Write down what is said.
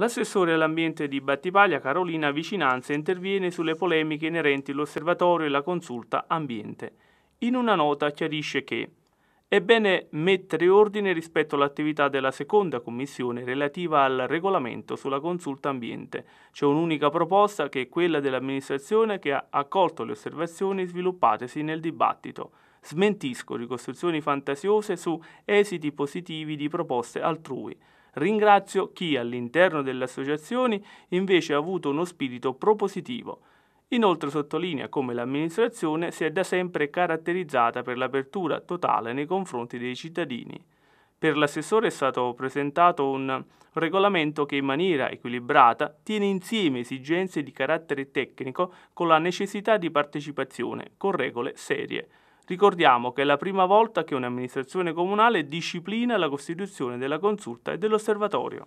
L'assessore all'ambiente di Battipaglia, Carolina Vicinanza, interviene sulle polemiche inerenti all'osservatorio e la consulta ambiente. In una nota chiarisce che è bene mettere ordine rispetto all'attività della seconda commissione relativa al regolamento sulla consulta ambiente. C'è un'unica proposta che è quella dell'amministrazione che ha accolto le osservazioni sviluppatesi nel dibattito. Smentisco ricostruzioni fantasiose su esiti positivi di proposte altrui. Ringrazio chi all'interno delle associazioni invece ha avuto uno spirito propositivo. Inoltre sottolinea come l'amministrazione si è da sempre caratterizzata per l'apertura totale nei confronti dei cittadini. Per l'assessore è stato presentato un regolamento che in maniera equilibrata tiene insieme esigenze di carattere tecnico con la necessità di partecipazione con regole serie. Ricordiamo che è la prima volta che un'amministrazione comunale disciplina la costituzione della consulta e dell'osservatorio.